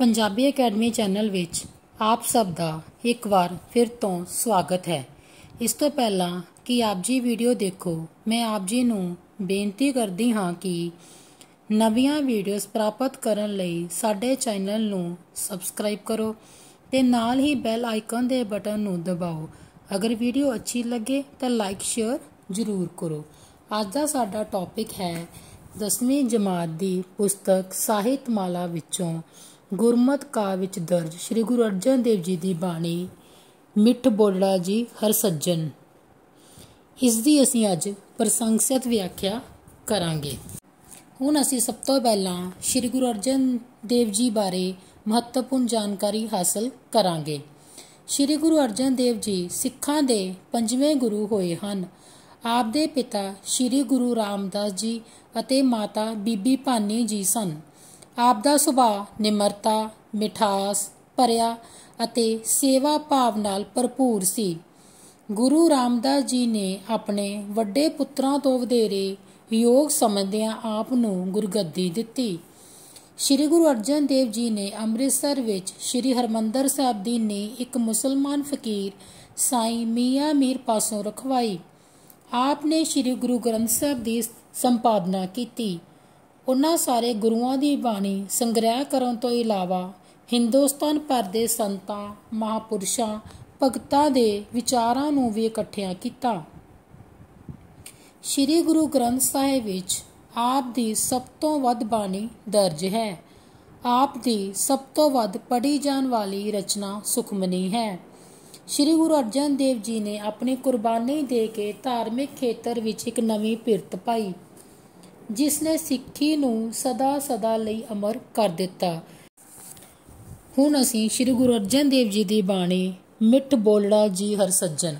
Punjabi academy channel ਵਿੱਚ ਆਪ ਸਭ ਦਾ ਇੱਕ ਵਾਰ ਫਿਰ ਤੋਂ ਸਵਾਗਤ ਹੈ ਇਸ ਤੋਂ ਪਹਿਲਾਂ ਕਿ ਆਪ ਜੀ ਵੀਡੀਓ ਦੇਖੋ ਮੈਂ ਆਪ ਜੀ ਨੂੰ ਬੇਨਤੀ ਕਰਦੀ ਹਾਂ ਕਿ ਨਵੀਆਂ ਵੀਡੀਓਜ਼ ਪ੍ਰਾਪਤ ਕਰਨ ਲਈ ਸਾਡੇ ਚੈਨਲ ਨੂੰ ਸਬਸਕ੍ਰਾਈਬ ਕਰੋ ਤੇ ਨਾਲ ਹੀ ਬੈਲ ਆਈਕਨ ਦੇ ਬਟਨ ਨੂੰ ਦਬਾਓ ਅਗਰ ਵੀਡੀਓ ਅੱਛੀ ਲੱਗੇ ਤਾਂ ਲਾਈਕ ਸ਼ੇਅਰ ਜ਼ਰੂਰ ਕਰੋ ਅੱਜ ਦਾ ਸਾਡਾ ਟੌਪਿਕ ਹੈ 10ਵੀਂ ਜਮਾਤ ਦੀ ਪੁਸਤਕ ਸਾਹਿਤਮਾਲਾ ਵਿੱਚੋਂ ਗੁਰਮਤ ਕਾ ਵਿੱਚ ਦਰਜ ਸ੍ਰੀ ਗੁਰੂ ਅਰਜਨ ਦੇਵ ਜੀ ਦੀ ਬਾਣੀ ਮਿੱਠ ਬੋਲੜਾ ਜੀ ਹਰ ਸੱਜਣ ਇਸ ਦੀ ਅਸੀਂ ਅੱਜ ਪ੍ਰਸੰਗਸਿਤ ਵਿਆਖਿਆ ਕਰਾਂਗੇ ਹੁਣ ਅਸੀਂ ਸਭ ਤੋਂ ਪਹਿਲਾਂ ਸ੍ਰੀ ਗੁਰੂ ਅਰਜਨ ਦੇਵ ਜੀ ਬਾਰੇ ਮਹੱਤਵਪੂਰਨ ਜਾਣਕਾਰੀ ਹਾਸਲ ਕਰਾਂਗੇ ਸ੍ਰੀ ਗੁਰੂ ਅਰਜਨ ਦੇਵ ਜੀ ਸਿੱਖਾਂ ਦੇ ਪੰਜਵੇਂ ਗੁਰੂ ਹੋਏ ਹਨ ਆਪ ਦੇ ਪਿਤਾ ਸ੍ਰੀ ਗੁਰੂ ਰਾਮਦਾਸ ਜੀ ਅਤੇ ਮਾਤਾ ਬੀਬੀ ਭਾਨੀ ਜੀ ਸਨ ਆਪ ਦਾ ਸੁਭਾਅ ਨਿਮਰਤਾ ਮਿਠਾਸ ਭਰਿਆ ਅਤੇ ਸੇਵਾ ਭਾਵ ਨਾਲ ਭਰਪੂਰ ਸੀ ਗੁਰੂ ਰਾਮਦਾਸ ਜੀ ਨੇ ਆਪਣੇ ਵੱਡੇ ਪੁੱਤਰਾਂ ਤੋਂ ਵਧੇਰੇ ਯੋਗ ਸਮਝਦਿਆਂ ਆਪ ਨੂੰ ਗੁਰਗੱਦੀ ਦਿੱਤੀ ਸ੍ਰੀ ਗੁਰੂ ਅਰਜਨ ਦੇਵ ਜੀ ਨੇ ਅੰਮ੍ਰਿਤਸਰ ਵਿੱਚ ਸ੍ਰੀ ਹਰਮੰਦਰ ਸਾਹਿਬ ਦੀ ਨੀ ਇੱਕ ਮੁਸਲਮਾਨ ਫਕੀਰ ਸਾਈ ਮੀਆਂ ਮੀਰ ਪਾਸੋਂ ਰਖਵਾਈ ਆਪ ਨੇ ਸ੍ਰੀ ਗੁਰੂ ਗ੍ਰੰਥ ਸਾਹਿਬ ਦੀ ਸੰਪਾਦਨਾ ਕੀਤੀ ਉਹਨਾਂ ਸਾਰੇ ਗੁਰੂਆਂ ਦੀ ਬਾਣੀ ਸੰਗ੍ਰਹਿ ਕਰਨ ਤੋਂ ਇਲਾਵਾ ਹਿੰਦੁਸਤਾਨ ਭਰ ਦੇ ਸੰਤਾਂ ਮਹਾਪੁਰਸ਼ਾਂ ਭਗਤਾਂ ਦੇ ਵਿਚਾਰਾਂ ਨੂੰ ਵੀ ਇਕੱਠਿਆਂ ਕੀਤਾ ਸ੍ਰੀ ਗੁਰੂ ਗ੍ਰੰਥ ਸਾਹਿਬ ਵਿੱਚ ਆਪ ਦੀ ਸਭ ਤੋਂ ਵੱਧ ਬਾਣੀ ਦਰਜ ਹੈ ਆਪ ਦੀ ਸਭ ਤੋਂ ਵੱਧ ਪੜ੍ਹੀ ਜਾਣ ਵਾਲੀ ਰਚਨਾ ਸੁਖਮਨੀ ਹੈ ਸ੍ਰੀ ਗੁਰੂ ਅਰਜਨ ਦੇਵ ਜੀ ਨੇ ਆਪਣੀ ਕੁਰਬਾਨੀ ਦੇ ਕੇ ਧਾਰਮਿਕ ਖੇਤਰ ਵਿੱਚ ਇੱਕ ਨਵੀਂ ਪਿਰਤ ਪਾਈ ਜਿਸ ਨੇ ਸਿੱਖੀ ਨੂੰ ਸਦਾ ਸਦਾ ਲਈ ਅਮਰ ਕਰ ਦਿੱਤਾ ਹੁਣ ਅਸੀਂ ਸ੍ਰੀ ਗੁਰੂ ਅਰਜਨ ਦੇਵ ਜੀ ਦੀ ਬਾਣੀ ਮਿੱਠ ਬੋਲੜਾ ਜੀ ਹਰ ਸੱਜਣ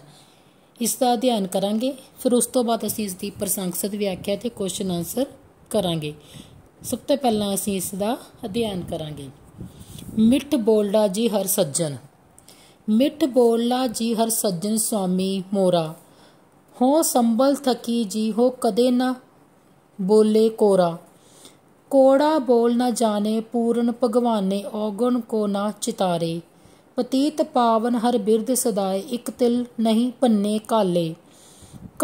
ਇਸ ਦਾ ਅਧਿਐਨ ਕਰਾਂਗੇ ਫਿਰ ਉਸ ਤੋਂ ਬਾਅਦ ਅਸੀਂ ਇਸ ਦੀ ਪ੍ਰਸੰਗਸਤ ਵਿਆਖਿਆ ਤੇ ਕੁਐਸਚਨ ਆਨਸਰ ਕਰਾਂਗੇ ਸਭ ਤੋਂ ਪਹਿਲਾਂ ਅਸੀਂ ਇਸ ਦਾ ਅਧਿਐਨ ਕਰਾਂਗੇ ਮਿੱਠ ਬੋਲੜਾ ਜੀ ਹਰ ਸੱਜਣ ਮਿੱਠ ਬੋਲੜਾ ਜੀ ਹਰ ਸੱਜਣ ਸੁਆਮੀ ਮੋਰਾ ਹੋ ਸੰਭਲ ਥਕੀ ਜੀ ਹੋ ਕਦੇ ਨਾ बोले कोरा कोड़ा बोल न जाने पूर्ण भगवाने ਔਗਣ ਕੋ ਨਾ ਚਿਤਾਰੇ ਪਤੀਤ ਪਾਵਨ ਹਰ ਬਿਰਦ ਸਦਾਏ ਇਕ ਤਿਲ ਨਹੀਂ ਪੰਨੇ ਕਾਲੇ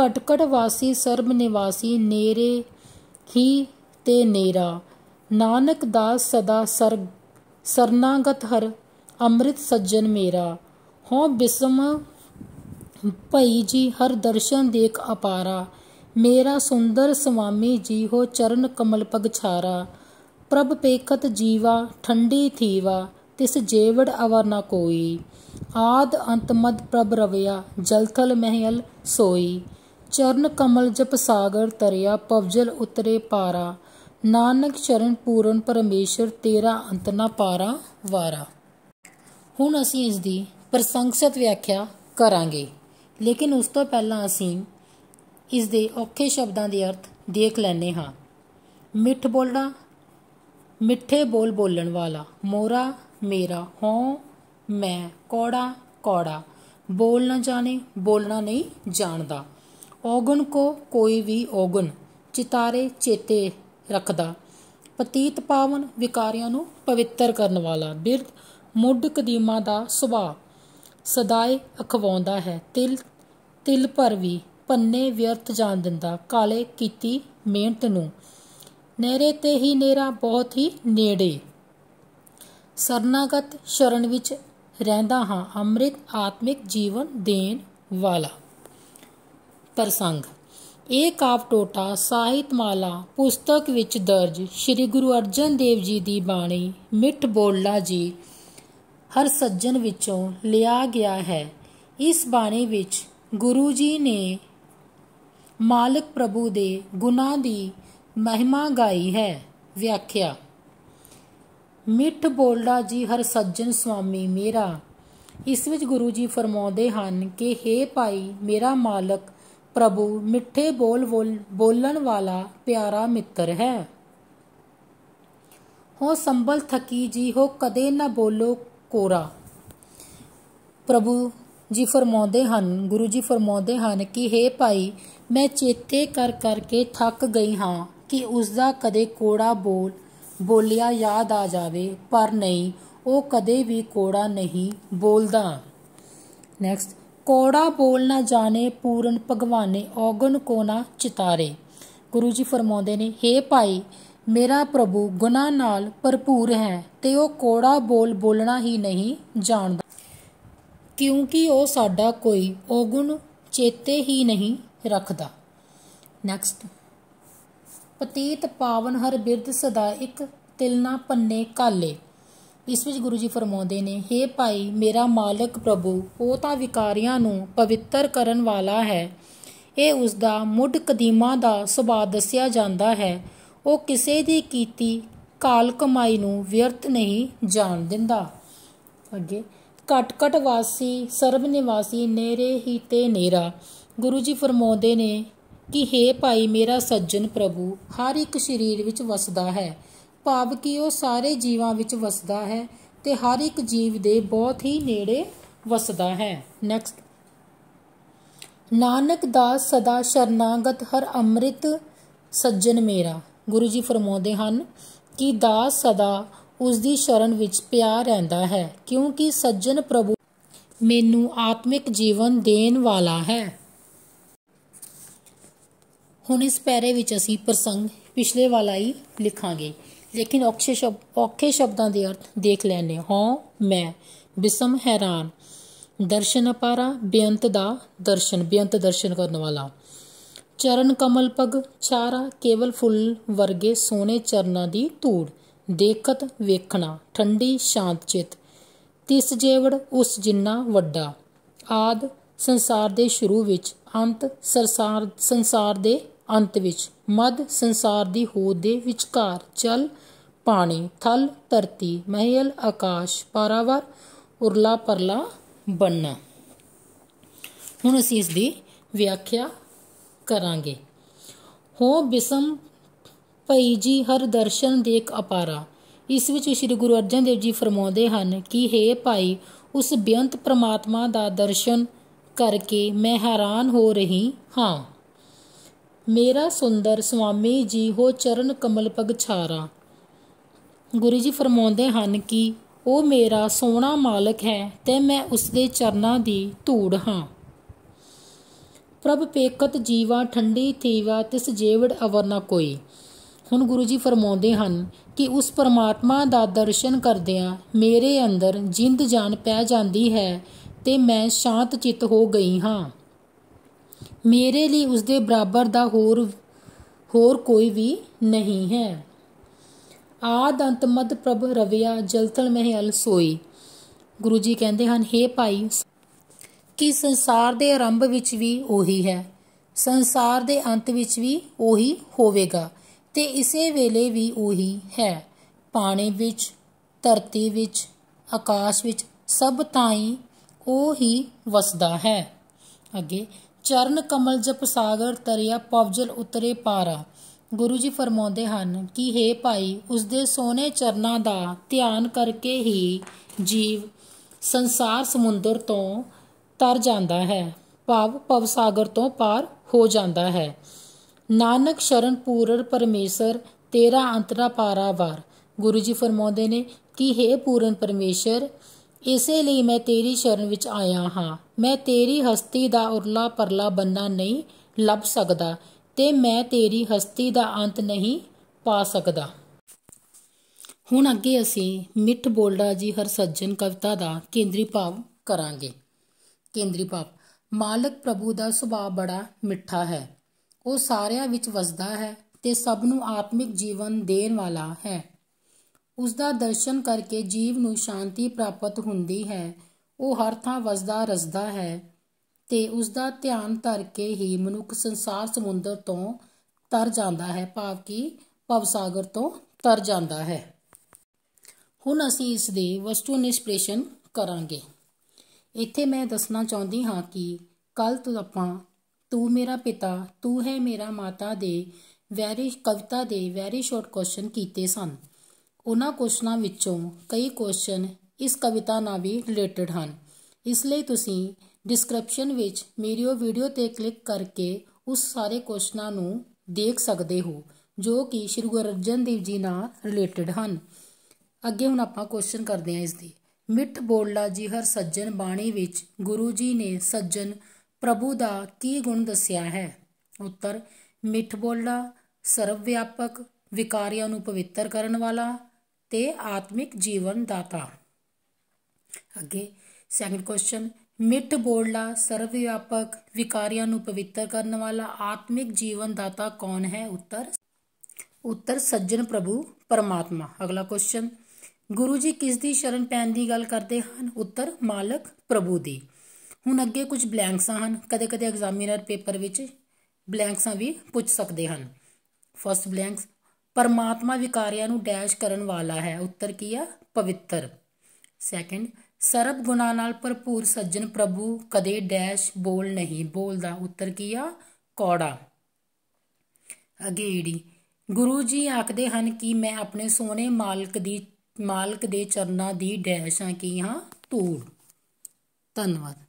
ਘਟਕਟ ਵਾਸੀ ਸਰਬ ਨਿਵਾਸੀ ਨੇਰੇ ਹੀ ਤੇ ਨੇਰਾ ਨਾਨਕ ਦਾਸ ਸਦਾ ਸਰ ਸਰਨਾਗਤ ਹਰ ਅੰਮ੍ਰਿਤ ਸੱਜਣ ਮੇਰਾ ਹੋ ਬਿਸਮ ਭਈ ਜੀ ਹਰ ਦਰਸ਼ਨ ਦੇਖ ਅਪਾਰਾ ਮੇਰਾ ਸੁੰਦਰ ਸੁਆਮੀ ਜੀਹੋ ਚਰਨ ਕਮਲ ਪਗਛਾਰਾ ਪ੍ਰਭ ਪੇਖਤ ਜੀਵਾ ਠੰਡੀ ਥੀਵਾ ਤਿਸ ਜੇਵੜ ਅਵਰ ਨਾ ਕੋਈ ਆਦ ਅੰਤ ਮਦ ਪ੍ਰਭ ਰਵਿਆ ਜਲਥਲ ਮਹਿਲ ਸੋਈ ਚਰਨ ਕਮਲ ਜਪ ਸਾਗਰ ਤਰਿਆ ਪਵਜਲ ਉਤਰੇ ਪਾਰਾ ਨਾਨਕ ਚਰਨ ਪੂਰਨ ਪਰਮੇਸ਼ਰ ਤੇਰਾ ਅੰਤ ਨਾ ਪਾਰਾ ਵਾਰਾ ਹੁਣ ਅਸੀਂ ਇਸ ਦੀ ਪ੍ਰਸੰਗਸਤ ਵਿਆਖਿਆ ਕਰਾਂਗੇ ਲੇਕਿਨ ਉਸ ਤੋਂ ਪਹਿਲਾਂ ਅਸੀਂ ਇਸ ਦੇ ਔਖੇ ਸ਼ਬਦਾਂ ਦੇ ਅਰਥ ਦੇਖ ਲੈਨੇ ਹਾਂ ਮਿੱਠ ਬੋਲਣਾ ਮਿੱਠੇ ਬੋਲ ਬੋਲਣ ਵਾਲਾ ਮੋਰਾ ਮੇਰਾ ਹਾਂ ਮੈਂ ਕੋੜਾ ਕੋੜਾ ਬੋਲ ਨਾ ਜਾਣੇ ਬੋਲਣਾ ਨਹੀਂ ਜਾਣਦਾ ਔਗਣ ਕੋ ਕੋਈ ਵੀ ਔਗਣ ਚਿਤਾਰੇ ਚੇਤੇ ਰੱਖਦਾ ਪਤੀਤ ਪਾਵਨ ਵਿਕਾਰਿਆਂ ਨੂੰ ਪਵਿੱਤਰ ਕਰਨ ਵਾਲਾ ਬਿਰਧ ਮੁੱਢ ਕਦੀਮਾ ਦਾ ਸੁਭਾਅ ਸਦਾਏ ਅਖਵਾਉਂਦਾ ਹੈ ਤਿਲ ਤਿਲ ਪਰ ਵੀ ਪੰਨੇ ਵਿਅਰਥ ਜਾਣ ਦਿੰਦਾ ਕਾਲੇ ਕੀਤੀ ਮਿਹਨਤ ਨੂੰ ਨੇਰੇ ਤੇ ਹੀ ਨੇਰਾ ਬਹੁਤ ਹੀ ਨੇੜੇ ਸਰਨਾਗਤ ਸ਼ਰਨ ਵਿੱਚ ਰਹਿੰਦਾ ਹਾਂ ਅੰਮ੍ਰਿਤ ਆਤਮਿਕ ਜੀਵਨ ਦੇਣ ਵਾਲਾ ਪ੍ਰਸੰਗ ਇਹ ਕਾਵ ਟੋਟਾ ਸਾਹਿਤ ਮਾਲਾ ਪੁਸਤਕ ਵਿੱਚ ਦਰਜ ਸ੍ਰੀ ਗੁਰੂ ਅਰਜਨ ਦੇਵ ਜੀ ਦੀ ਬਾਣੀ ਮਿੱਠ ਬੋਲਾ ਜੀ ਹਰ ਸੱਜਣ ਵਿੱਚੋਂ ਲਿਆ ਗਿਆ ਹੈ ਇਸ ਬਾਣੀ ਵਿੱਚ ਗੁਰੂ ਜੀ ਨੇ ਮਾਲਕ ਪ੍ਰਭੂ ਦੇ ਗੁਨਾ ਦੀ ਮਹਿਮਾ ਗਾਈ ਹੈ ਵਿਆਖਿਆ ਮਿੱਠ ਬੋਲਦਾ ਜੀ ਹਰ ਸੱਜਣ ਸੁਆਮੀ ਮੇਰਾ ਇਸ ਵਿੱਚ ਗੁਰੂ ਜੀ ਫਰਮਾਉਂਦੇ ਹਨ ਕਿ हे ਭਾਈ ਮੇਰਾ ਮਾਲਕ ਪ੍ਰਭੂ ਮਿੱਠੇ ਬੋਲ ਬੋਲਣ ਵਾਲਾ ਪਿਆਰਾ ਮਿੱਤਰ ਹੈ ਹੋ ਸੰਭਲ ਥਕੀ ਜੀ ਹੋ ਕਦੇ ਨਾ ਬੋਲੋ ਕੋਰਾ ਪ੍ਰਭੂ ਜੀ ਫਰਮਾਉਂਦੇ ਹਨ ਗੁਰੂ ਜੀ ਫਰਮਾਉਂਦੇ ਹਨ ਕਿ हे ਭਾਈ ਮੈਂ ਚੇਤੇ ਕਰ ਕਰਕੇ ਥੱਕ ਗਈ ਹਾਂ ਕਿ ਉਸ ਦਾ ਕਦੇ ਕੋੜਾ ਬੋਲ ਬੋਲਿਆ ਯਾਦ ਆ ਜਾਵੇ ਪਰ ਨਹੀਂ ਉਹ ਕਦੇ ਵੀ ਕੋੜਾ ਨਹੀਂ ਬੋਲਦਾ ਨੈਕਸਟ ਕੋੜਾ ਬੋਲ ਨਾ ਜਾਣੇ ਪੂਰਨ ਭਗਵਾਨੇ ਔਗਣ ਕੋ ਨਾ ਚਿਤਾਰੇ ਗੁਰੂ ਜੀ ਫਰਮਾਉਂਦੇ ਨੇ हे ਭਾਈ ਮੇਰਾ ਪ੍ਰਭੂ ਗੁਨਾ ਨਾਲ ਭਰਪੂਰ ਹੈ ਤੇ ਉਹ ਕੋੜਾ ਬੋਲ ਬੋਲਣਾ ਹੀ ਨਹੀਂ ਜਾਣਦਾ ਕਿਉਂਕਿ ਉਹ ਸਾਡਾ ਕੋਈ ਔਗੁਣ ਚੇਤੇ ਹੀ ਨਹੀਂ ਰੱਖਦਾ ਨੈਕਸਟ ਪਤੀਤ ਪਾਵਨ ਹਰ ਬਿਰਧ ਸਦਾ ਇੱਕ ਤਿਲਨਾ ਪੰਨੇ ਕਾਲੇ ਇਸ ਵਿੱਚ ਗੁਰੂ ਜੀ ਫਰਮਾਉਂਦੇ ਨੇ हे ਭਾਈ ਮੇਰਾ ਮਾਲਕ ਪ੍ਰਭੂ ਉਹ ਤਾਂ ਵਿਕਾਰੀਆਂ ਨੂੰ ਪਵਿੱਤਰ ਕਰਨ ਵਾਲਾ ਹੈ ਇਹ ਉਸ ਦਾ ਮੁੱਢ ਕਦੀਮਾ ਦਾ ਸੁਭਾਅ ਦੱਸਿਆ ਜਾਂਦਾ ਹੈ ਉਹ ਕਿਸੇ ਦੀ ਕੀਤੀ ਕਾਲ ਕਮਾਈ ਨੂੰ ਵਿਅਰਥ ਨਹੀਂ ਜਾਣ ਦਿੰਦਾ ਅੱਗੇ ਘਟ ਘਟ ਵਾਸੀ ਸਰਬ ਨਿਵਾਸੀ ਨੇਰੇ ਹੀ ਤੇ ਨੇਰਾ ਗੁਰੂ ਜੀ ਫਰਮਾਉਂਦੇ ਨੇ ਕਿ हे ਭਾਈ ਮੇਰਾ ਸੱਜਣ ਪ੍ਰਭੂ ਹਰ ਇੱਕ ਸਰੀਰ ਵਿੱਚ ਵਸਦਾ ਹੈ ਭਾਵ ਕਿ ਉਹ ਸਾਰੇ ਜੀਵਾਂ ਵਿੱਚ ਵਸਦਾ ਹੈ ਤੇ ਹਰ ਇੱਕ ਜੀਵ ਦੇ ਬਹੁਤ ਹੀ ਨੇੜੇ ਵਸਦਾ ਹੈ ਨੈਕਸਟ ਨਾਨਕ ਦਾਸ ਸਦਾ ਸ਼ਰਨਾਗਤ ਹਰ ਅੰਮ੍ਰਿਤ ਸੱਜਣ ਮੇਰਾ ਗੁਰੂ ਜੀ ਫਰਮਾਉਂਦੇ ਹਨ ਕਿ ਦਾਸ ਸਦਾ ਉਸ ਦੀ ਸ਼ਰਨ ਵਿੱਚ ਪਿਆ ਰਹਿੰਦਾ ਹੈ ਕਿਉਂਕਿ ਸੱਜਣ ਪ੍ਰਭੂ ਮੈਨੂੰ ਆਤਮਿਕ ਜੀਵਨ ਦੇਣ ਵਾਲਾ ਹੈ ਹੁਣ ਇਸ ਪੈਰੇ ਵਿੱਚ ਅਸੀਂ ਪ੍ਰਸੰਗ ਪਿਛਲੇ ਵਾਲਾ ਹੀ ਲਿਖਾਂਗੇ ਲੇਕਿਨ ਔਖੇ ਸ਼ਬਦ ਔਖੇ ਸ਼ਬਦਾਂ ਦੇ ਅਰਥ ਦੇਖ ਲੈਣੇ ਹਾਂ ਮੈਂ ਬਿਸਮ ਹੈਰਾਨ ਦਰਸ਼ਨ ਅਪਾਰਾ ਬੇਅੰਤ ਦਾ ਦਰਸ਼ਨ ਬੇਅੰਤ ਦਰਸ਼ਨ ਕਰਨ ਵਾਲਾ ਚਰਨ ਕਮਲ ਪਗ ਚਾਰਾ ਕੇਵਲ ਫੁੱਲ ਵਰਗੇ ਸੋਨੇ ਚਰਨਾਂ ਦੀ ਧੂੜ ਦੇਖਤ ਵੇਖਣਾ ਠੰਡੀ ਸ਼ਾਂਤ ਚਿਤ ਤਿਸ ਜੇਵੜ ਉਸ ਜਿੰਨਾ ਵੱਡਾ ਆਦ ਸੰਸਾਰ ਦੇ ਸ਼ੁਰੂ ਵਿੱਚ ਅੰਤ ਸੰਸਾਰ ਸੰਸਾਰ ਦੇ ਅੰਤ ਵਿੱਚ ਮਦ ਸੰਸਾਰ ਦੀ ਹੋਂਦ ਦੇ ਵਿਚਕਾਰ ਚਲ ਪਾਣੀ ਥਲ ਧਰਤੀ ਮਹਿਲ ਆਕਾਸ਼ ਪਾਰਾਵਰ ਉਰਲਾ ਪਰਲਾ ਬੰਨਾ ਹੁਣ ਅਸੀਂ ਇਸ ਦੀ ਵਿਆਖਿਆ ਕਰਾਂਗੇ ਹੋ ਬਿਸਮ ਭਈ ਜੀ ਹਰ ਦਰਸ਼ਨ ਦੇਖ ਅਪਾਰਾ ਇਸ ਵਿੱਚ ਸ੍ਰੀ ਗੁਰੂ ਅਰਜਨ ਦੇਵ ਜੀ ਫਰਮਾਉਂਦੇ ਹਨ ਕਿ हे ਭਾਈ ਉਸ ਬੇਅੰਤ ਪ੍ਰਮਾਤਮਾ ਦਾ ਦਰਸ਼ਨ ਕਰਕੇ ਮੈਂ ਹੈਰਾਨ ਹੋ ਰਹੀ ਹਾਂ ਮੇਰਾ ਸੁੰਦਰ ਸੁਆਮੀ ਜੀ ਹੋ ਚਰਨ ਕਮਲ ਪਗਛਾਰਾ ਗੁਰੂ ਜੀ ਫਰਮਾਉਂਦੇ ਹਨ ਕਿ ਉਹ ਮੇਰਾ ਸੋਹਣਾ ਮਾਲਕ ਹੈ ਤੇ ਮੈਂ ਉਸ ਦੇ ਚਰਨਾਂ ਦੀ ਧੂੜ ਹਾਂ ਪ੍ਰਭ ਪੇਕਤ ਜੀਵਾ ਠੰਡੀ ਥੀਵਾ ਤਿਸ ਜੇਵੜ ਅਵਰ ਨਾ ਕੋਈ ਹੁਣ ਗੁਰੂ ਜੀ ਫਰਮਾਉਂਦੇ ਹਨ ਕਿ ਉਸ ਪਰਮਾਤਮਾ ਦਾ ਦਰਸ਼ਨ ਕਰਦਿਆਂ ਮੇਰੇ ਅੰਦਰ ਜਿੰਦ ਜਾਨ ਪੈ ਜਾਂਦੀ ਹੈ ਤੇ ਮੈਂ ਸ਼ਾਂਤ ਚਿੱਤ ਹੋ ਗਈ ਹਾਂ ਮੇਰੇ ਲਈ ਉਸ ਦੇ ਬਰਾਬਰ ਦਾ ਹੋਰ ਹੋਰ ਕੋਈ ਵੀ ਨਹੀਂ ਹੈ ਆਦ ਅੰਤ ਮਦ ਪ੍ਰਭ ਰਵਿਆ ਜਲਤਲ ਮਹਿ ਅਲ ਸੋਈ ਗੁਰੂ ਜੀ ਕਹਿੰਦੇ ਹਨ हे ਭਾਈ ਕਿ ਸੰਸਾਰ ਦੇ ਆਰੰਭ ਵਿੱਚ ਵੀ ਉਹੀ ਹੈ ਸੰਸਾਰ ਦੇ ਅੰਤ ਵਿੱਚ ਵੀ ਉਹੀ ਹੋਵੇਗਾ ਤੇ ਇਸੇ ਵੇਲੇ ਵੀ ਉਹੀ ਹੈ ਪਾਣੀ ਵਿੱਚ ਧਰਤੀ ਵਿੱਚ ਆਕਾਸ਼ ਵਿੱਚ ਸਭ ਤਾਈ ਉਹ ਹੀ ਵਸਦਾ ਹੈ ਅੱਗੇ ਚਰਨ ਕਮਲ ਜਪ ਸਾਗਰ ਤਰਿਆ ਪਵਜਲ ਉਤਰੇ ਪਾਰਾ ਗੁਰੂ ਜੀ ਫਰਮਾਉਂਦੇ ਹਨ ਕਿ हे ਭਾਈ ਉਸ ਦੇ ਸੋਹਣੇ ਚਰਨਾਂ ਦਾ ਧਿਆਨ ਕਰਕੇ ਹੀ ਜੀਵ ਸੰਸਾਰ ਸਮੁੰਦਰ ਤੋਂ ਤਰ ਜਾਂਦਾ ਹੈ ਭਾਵ ਪਵ ਸਾਗਰ ਤੋਂ ਪਾਰ ਹੋ ਜਾਂਦਾ ਹੈ ਨਾਨਕ ਸ਼ਰਨ ਪੂਰਨ ਪਰਮੇਸ਼ਰ ਤੇਰਾ ਅੰਤਰਾ ਪਾਰਾ ਵਾਰ ਗੁਰੂ ਜੀ ਫਰਮਾਉਂਦੇ ਨੇ ਕਿ हे ਪੂਰਨ ਪਰਮੇਸ਼ਰ ਇਸੇ ਲਈ ਮੈਂ ਤੇਰੀ ਸ਼ਰਨ ਵਿੱਚ ਆਇਆ ਹਾਂ ਮੈਂ ਤੇਰੀ ਹਸਤੀ ਦਾ ਉਰਲਾ ਪਰਲਾ ਬੰਨਾ ਨਹੀਂ ਲੱਭ ਸਕਦਾ ਤੇ ਮੈਂ ਤੇਰੀ ਹਸਤੀ ਦਾ ਅੰਤ ਨਹੀਂ ਪਾ ਸਕਦਾ ਹੁਣ ਅੱਗੇ ਅਸੀਂ ਮਿੱਠ ਬੋਲਦਾ ਜੀ ਹਰ ਸੱਜਣ ਕਵਿਤਾ ਦਾ ਕੇਂਦਰੀ ਭਾਵ ਕਰਾਂਗੇ ਕੇਂਦਰੀ ਭਾਵ ਮਾਲਕ ਪ੍ਰਭੂ ਦਾ ਸੁਭਾਅ ਬੜਾ ਮਿੱਠਾ ਹੈ ਉਹ ਸਾਰਿਆਂ ਵਿੱਚ ਵਸਦਾ ਹੈ ਤੇ ਸਭ ਨੂੰ ਆਤਮਿਕ ਜੀਵਨ ਦੇਣ ਵਾਲਾ ਹੈ ਉਸ ਦਾ ਦਰਸ਼ਨ ਕਰਕੇ ਜੀਵ ਨੂੰ ਸ਼ਾਂਤੀ ਪ੍ਰਾਪਤ ਹੁੰਦੀ ਹੈ ਉਹ ਹਰ ਥਾਂ ਵਸਦਾ ਰਸਦਾ ਹੈ ਤੇ ਉਸ ਦਾ ਧਿਆਨ ਧਰ ਕੇ ਹੀ ਮਨੁੱਖ ਸੰਸਾਰ ਸਮੁੰਦਰ ਤੋਂ ਤਰ ਜਾਂਦਾ ਹੈ ਭਾਵ ਕਿ ਭਵ ਸਾਗਰ ਤੋਂ ਤਰ ਜਾਂਦਾ ਹੈ ਹੁਣ ਅਸੀਂ ਇਸ ਦੇ ਵਸਤੂ ਨਿਸ਼ਪ੍ਰੇਸ਼ਨ ਕਰਾਂਗੇ ਇੱਥੇ ਮੈਂ ਦੱਸਣਾ ਚਾਹੁੰਦੀ ਹਾਂ ਕਿ ਕੱਲ ਤੋਂ ਆਪਾਂ ਤੂੰ ਮੇਰਾ ਪਿਤਾ ਤੂੰ ਹੈ ਮੇਰਾ ਮਾਤਾ ਦੇ ਵੈਰੀ ਕਵਿਤਾ ਦੇ ਵੈਰੀ ਸ਼ਾਰਟ ਕੁਐਸਚਨ ਕੀਤੇ ਸਨ ਉਹਨਾਂ ਕੁਐਸਚਨਾਂ ਵਿੱਚੋਂ ਕਈ ਕੁਐਸਚਨ ਇਸ ਕਵਿਤਾ ਨਾਲ ਵੀ ਰਿਲੇਟਡ ਹਨ ਇਸ ਲਈ ਤੁਸੀਂ ਡਿਸਕ੍ਰਿਪਸ਼ਨ ਵਿੱਚ ਮੇਰੀ ਉਹ ਵੀਡੀਓ ਤੇ ਕਲਿੱਕ ਕਰਕੇ ਉਸ ਸਾਰੇ ਕੁਐਸਚਨਾਂ ਨੂੰ ਦੇਖ ਸਕਦੇ ਹੋ ਜੋ ਕਿ ਸ਼੍ਰੀ ਗੁਰੂ ਅਰਜਨ ਦੇਵ ਜੀ ਨਾਲ ਰਿਲੇਟਡ ਹਨ ਅੱਗੇ ਹੁਣ ਆਪਾਂ ਕੁਐਸਚਨ ਕਰਦੇ ਹਾਂ ਇਸ ਦੀ ਮਿੱਠ ਬੋਲਲਾ ਜੀ ਹਰ ਸੱਜਣ ਬਾਣੀ ਵਿੱਚ ਗੁਰੂ ਜੀ ਨੇ ਸੱਜਣ ਪ੍ਰਭੂ ਦਾ ਕੀ ਗੁਣ ਦੱਸਿਆ ਹੈ ਉੱਤਰ ਮਿੱਠ ਬੋਲਣਾ ਸਰਵ ਵਿਆਪਕ ਵਿਕਾਰੀਆਂ ਨੂੰ ਪਵਿੱਤਰ ਕਰਨ ਵਾਲਾ ਤੇ ਆਤਮਿਕ ਜੀਵਨ ਦਾਤਾ ਅੱਗੇ ਸੈਕੰਡ ਕੁਐਸਚਨ ਮਿੱਠ ਬੋਲਣਾ ਸਰਵ ਵਿਆਪਕ ਵਿਕਾਰੀਆਂ ਨੂੰ ਪਵਿੱਤਰ ਕਰਨ ਵਾਲਾ ਆਤਮਿਕ ਜੀਵਨ ਦਾਤਾ ਕੌਣ ਹੈ ਉੱਤਰ ਉੱਤਰ ਸੱਜਣ ਪ੍ਰਭੂ ਪਰਮਾਤਮਾ ਅਗਲਾ ਕੁਐਸਚਨ ਗੁਰੂ ਜੀ ਕਿਸ ਦੀ ਸ਼ਰਨ ਪੈਣ ਦੀ ਗੱਲ ਕਰਦੇ ਹਨ ਉੱਤਰ ਮਾਲਕ ਪ੍ਰਭੂ ਦੀ ਹੁਣ ਅੱਗੇ ਕੁਝ ਬਲੈਂਕਸਾਂ ਹਨ ਕਦੇ-ਕਦੇ ਐਗਜ਼ਾਮੀਨਰ ਪੇਪਰ ਵਿੱਚ ਬਲੈਂਕਸਾਂ ਵੀ ਪੁੱਛ ਸਕਦੇ ਹਨ ਫਸਟ ਬਲੈਂਕਸ ਪਰਮਾਤਮਾ ਵਿਕਾਰਿਆਂ ਨੂੰ ਡੈਸ਼ ਕਰਨ ਵਾਲਾ ਹੈ ਉੱਤਰ ਕੀ ਆ ਪਵਿੱਤਰ ਸੈਕੰਡ ਸਰਬ ਗੁਣਾ ਨਾਲ ਭਰਪੂਰ ਸੱਜਣ ਪ੍ਰਭੂ ਕਦੇ ਡੈਸ਼ ਬੋਲ ਨਹੀਂ ਬੋਲਦਾ ਉੱਤਰ ਕੀ ਆ ਕੌੜਾ ਅਗੇੜੀ ਗੁਰੂ ਜੀ ਆਖਦੇ ਹਨ ਕਿ ਮੈਂ ਆਪਣੇ ਸੋਹਣੇ ਮਾਲਕ ਦੀ ਮਾਲਕ ਦੇ ਚਰਨਾਂ ਦੀ ਡੈਸ਼ਾਂ ਕੀ ਹਾਂ ਤੂੜ ਧੰਨਵਾਦ